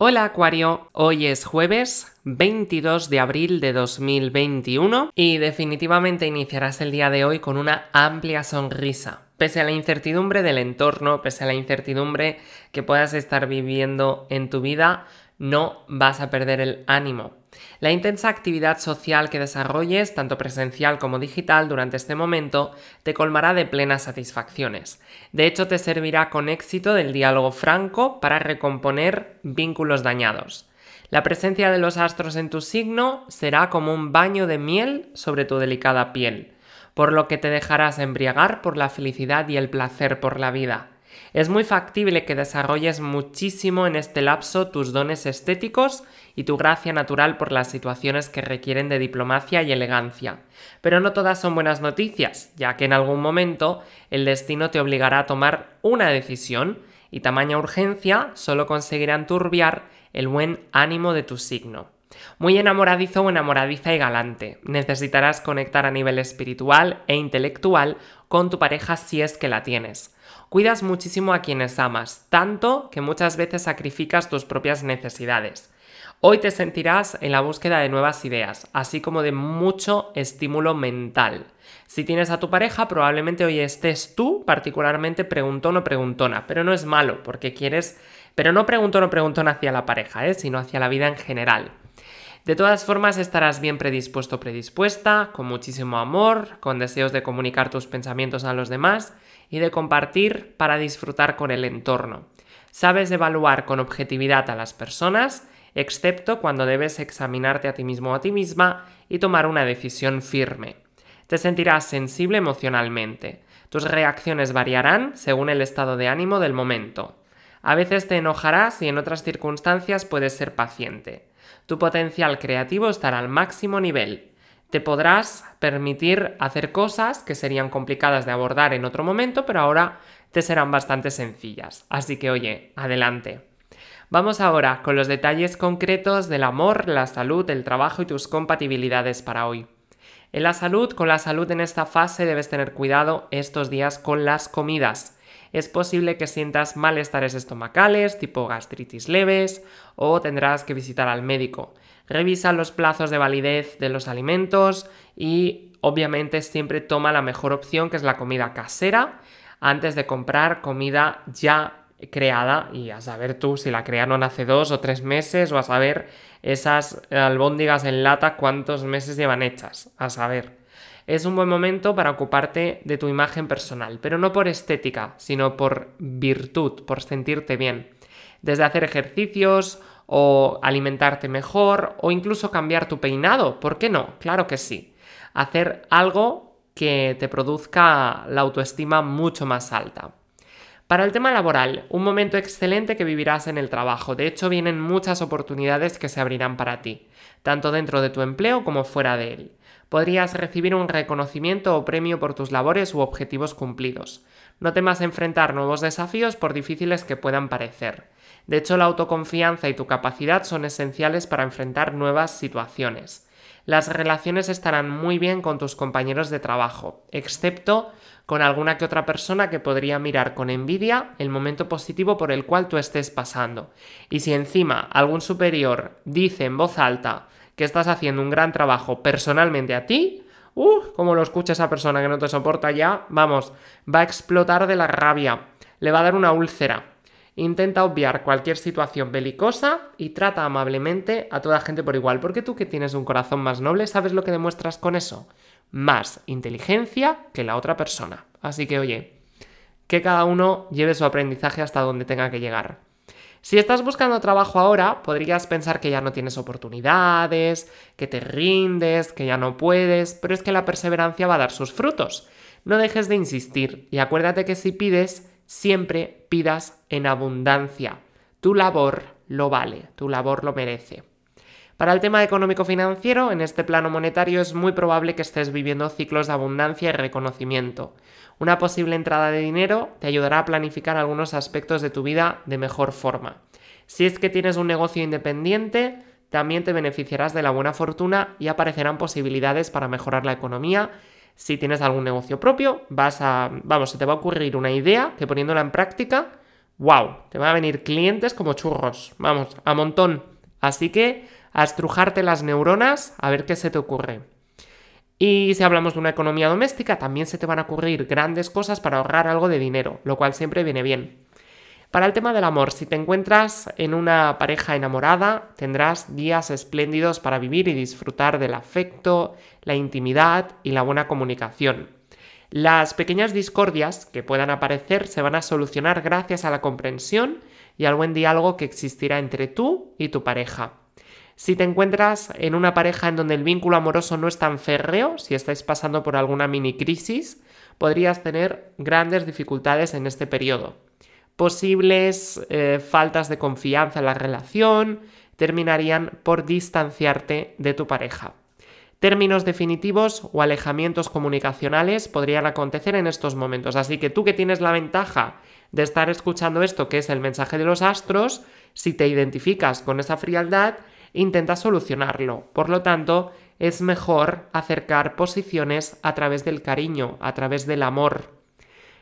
Hola Acuario, hoy es jueves 22 de abril de 2021 y definitivamente iniciarás el día de hoy con una amplia sonrisa. Pese a la incertidumbre del entorno, pese a la incertidumbre que puedas estar viviendo en tu vida, no vas a perder el ánimo. La intensa actividad social que desarrolles, tanto presencial como digital, durante este momento, te colmará de plenas satisfacciones. De hecho, te servirá con éxito del diálogo franco para recomponer vínculos dañados. La presencia de los astros en tu signo será como un baño de miel sobre tu delicada piel, por lo que te dejarás embriagar por la felicidad y el placer por la vida. Es muy factible que desarrolles muchísimo en este lapso tus dones estéticos y tu gracia natural por las situaciones que requieren de diplomacia y elegancia. Pero no todas son buenas noticias, ya que en algún momento el destino te obligará a tomar una decisión y tamaña urgencia solo conseguirán turbiar el buen ánimo de tu signo. Muy enamoradizo o enamoradiza y galante. Necesitarás conectar a nivel espiritual e intelectual con tu pareja si es que la tienes. Cuidas muchísimo a quienes amas, tanto que muchas veces sacrificas tus propias necesidades. Hoy te sentirás en la búsqueda de nuevas ideas, así como de mucho estímulo mental. Si tienes a tu pareja, probablemente hoy estés tú particularmente preguntón o preguntona, pero no es malo porque quieres, pero no preguntón o preguntona hacia la pareja, ¿eh? sino hacia la vida en general. De todas formas, estarás bien predispuesto predispuesta, con muchísimo amor, con deseos de comunicar tus pensamientos a los demás y de compartir para disfrutar con el entorno. Sabes evaluar con objetividad a las personas, excepto cuando debes examinarte a ti mismo o a ti misma y tomar una decisión firme. Te sentirás sensible emocionalmente. Tus reacciones variarán según el estado de ánimo del momento. A veces te enojarás y en otras circunstancias puedes ser paciente tu potencial creativo estará al máximo nivel. Te podrás permitir hacer cosas que serían complicadas de abordar en otro momento, pero ahora te serán bastante sencillas. Así que oye, adelante. Vamos ahora con los detalles concretos del amor, la salud, el trabajo y tus compatibilidades para hoy. En la salud, con la salud en esta fase debes tener cuidado estos días con las comidas es posible que sientas malestares estomacales tipo gastritis leves o tendrás que visitar al médico. Revisa los plazos de validez de los alimentos y obviamente siempre toma la mejor opción que es la comida casera antes de comprar comida ya creada y a saber tú si la crearon hace dos o tres meses o a saber esas albóndigas en lata cuántos meses llevan hechas, a saber es un buen momento para ocuparte de tu imagen personal, pero no por estética, sino por virtud, por sentirte bien. Desde hacer ejercicios o alimentarte mejor o incluso cambiar tu peinado, ¿por qué no? Claro que sí. Hacer algo que te produzca la autoestima mucho más alta. Para el tema laboral, un momento excelente que vivirás en el trabajo. De hecho, vienen muchas oportunidades que se abrirán para ti, tanto dentro de tu empleo como fuera de él podrías recibir un reconocimiento o premio por tus labores u objetivos cumplidos. No temas enfrentar nuevos desafíos por difíciles que puedan parecer. De hecho, la autoconfianza y tu capacidad son esenciales para enfrentar nuevas situaciones. Las relaciones estarán muy bien con tus compañeros de trabajo, excepto con alguna que otra persona que podría mirar con envidia el momento positivo por el cual tú estés pasando. Y si encima algún superior dice en voz alta que estás haciendo un gran trabajo personalmente a ti, uh, como lo escucha esa persona que no te soporta ya, vamos, va a explotar de la rabia, le va a dar una úlcera. Intenta obviar cualquier situación belicosa y trata amablemente a toda gente por igual, porque tú que tienes un corazón más noble, ¿sabes lo que demuestras con eso? Más inteligencia que la otra persona. Así que oye, que cada uno lleve su aprendizaje hasta donde tenga que llegar. Si estás buscando trabajo ahora, podrías pensar que ya no tienes oportunidades, que te rindes, que ya no puedes, pero es que la perseverancia va a dar sus frutos. No dejes de insistir y acuérdate que si pides, siempre pidas en abundancia. Tu labor lo vale, tu labor lo merece. Para el tema económico-financiero, en este plano monetario es muy probable que estés viviendo ciclos de abundancia y reconocimiento. Una posible entrada de dinero te ayudará a planificar algunos aspectos de tu vida de mejor forma. Si es que tienes un negocio independiente, también te beneficiarás de la buena fortuna y aparecerán posibilidades para mejorar la economía. Si tienes algún negocio propio, vas a, vamos, se te va a ocurrir una idea que poniéndola en práctica, wow, te van a venir clientes como churros, vamos, a montón. Así que a estrujarte las neuronas a ver qué se te ocurre. Y si hablamos de una economía doméstica, también se te van a ocurrir grandes cosas para ahorrar algo de dinero, lo cual siempre viene bien. Para el tema del amor, si te encuentras en una pareja enamorada, tendrás días espléndidos para vivir y disfrutar del afecto, la intimidad y la buena comunicación. Las pequeñas discordias que puedan aparecer se van a solucionar gracias a la comprensión y al buen diálogo que existirá entre tú y tu pareja. Si te encuentras en una pareja en donde el vínculo amoroso no es tan férreo, si estáis pasando por alguna mini crisis, podrías tener grandes dificultades en este periodo. Posibles eh, faltas de confianza en la relación terminarían por distanciarte de tu pareja. Términos definitivos o alejamientos comunicacionales podrían acontecer en estos momentos, así que tú que tienes la ventaja de estar escuchando esto, que es el mensaje de los astros, si te identificas con esa frialdad, intenta solucionarlo. Por lo tanto, es mejor acercar posiciones a través del cariño, a través del amor.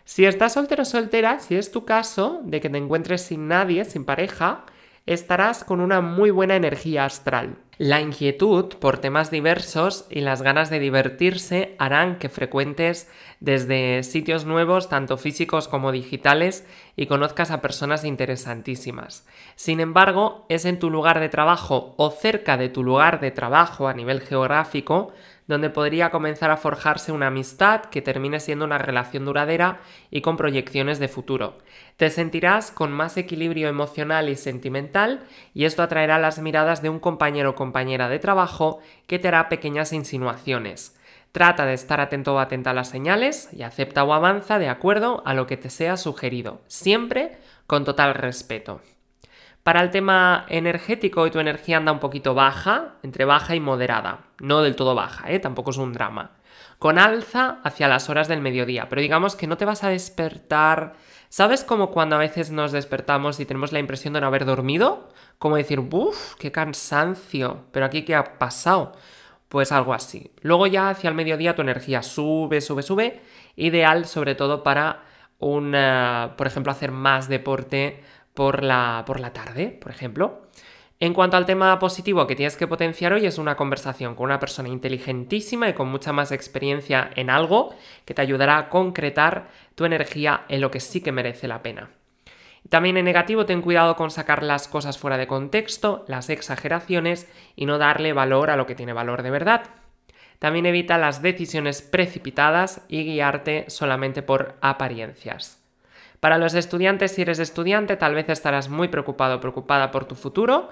Si estás soltero o soltera, si es tu caso de que te encuentres sin nadie, sin pareja, estarás con una muy buena energía astral. La inquietud por temas diversos y las ganas de divertirse harán que frecuentes desde sitios nuevos, tanto físicos como digitales, y conozcas a personas interesantísimas. Sin embargo, es en tu lugar de trabajo o cerca de tu lugar de trabajo a nivel geográfico donde podría comenzar a forjarse una amistad que termine siendo una relación duradera y con proyecciones de futuro. Te sentirás con más equilibrio emocional y sentimental y esto atraerá las miradas de un compañero o compañera de trabajo que te hará pequeñas insinuaciones. Trata de estar atento o atenta a las señales y acepta o avanza de acuerdo a lo que te sea sugerido, siempre con total respeto. Para el tema energético, y tu energía anda un poquito baja, entre baja y moderada, no del todo baja, ¿eh? tampoco es un drama. Con alza hacia las horas del mediodía, pero digamos que no te vas a despertar. ¿Sabes como cuando a veces nos despertamos y tenemos la impresión de no haber dormido? Como decir, uff, qué cansancio, pero aquí qué ha pasado. Pues algo así. Luego ya hacia el mediodía tu energía sube, sube, sube. Ideal sobre todo para un, por ejemplo, hacer más deporte, por la, tarde, por ejemplo. En cuanto al tema positivo que tienes que potenciar hoy es una conversación con una persona inteligentísima y con mucha más experiencia en algo que te ayudará a concretar tu energía en lo que sí que merece la pena. También en negativo ten cuidado con sacar las cosas fuera de contexto, las exageraciones y no darle valor a lo que tiene valor de verdad. También evita las decisiones precipitadas y guiarte solamente por apariencias. Para los estudiantes, si eres estudiante, tal vez estarás muy preocupado o preocupada por tu futuro,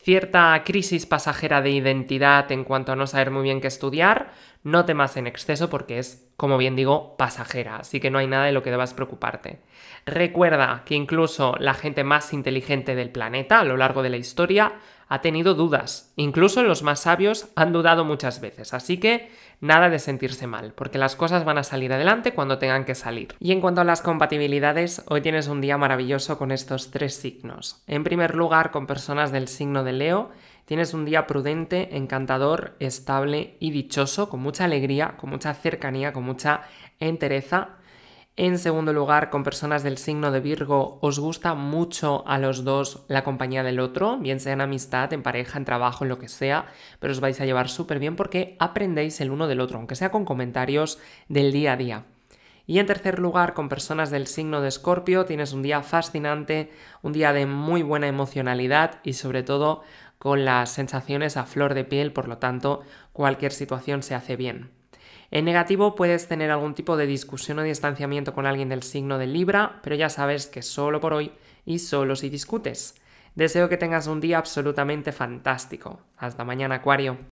cierta crisis pasajera de identidad en cuanto a no saber muy bien qué estudiar, no temas en exceso porque es, como bien digo, pasajera, así que no hay nada de lo que debas preocuparte. Recuerda que incluso la gente más inteligente del planeta a lo largo de la historia ha tenido dudas. Incluso los más sabios han dudado muchas veces. Así que nada de sentirse mal, porque las cosas van a salir adelante cuando tengan que salir. Y en cuanto a las compatibilidades, hoy tienes un día maravilloso con estos tres signos. En primer lugar, con personas del signo de Leo, Tienes un día prudente, encantador, estable y dichoso, con mucha alegría, con mucha cercanía, con mucha entereza. En segundo lugar, con personas del signo de Virgo, os gusta mucho a los dos la compañía del otro, bien sea en amistad, en pareja, en trabajo, en lo que sea, pero os vais a llevar súper bien porque aprendéis el uno del otro, aunque sea con comentarios del día a día. Y en tercer lugar, con personas del signo de Escorpio, tienes un día fascinante, un día de muy buena emocionalidad y sobre todo con las sensaciones a flor de piel, por lo tanto, cualquier situación se hace bien. En negativo puedes tener algún tipo de discusión o distanciamiento con alguien del signo de Libra, pero ya sabes que solo por hoy y solo si discutes. Deseo que tengas un día absolutamente fantástico. Hasta mañana, Acuario.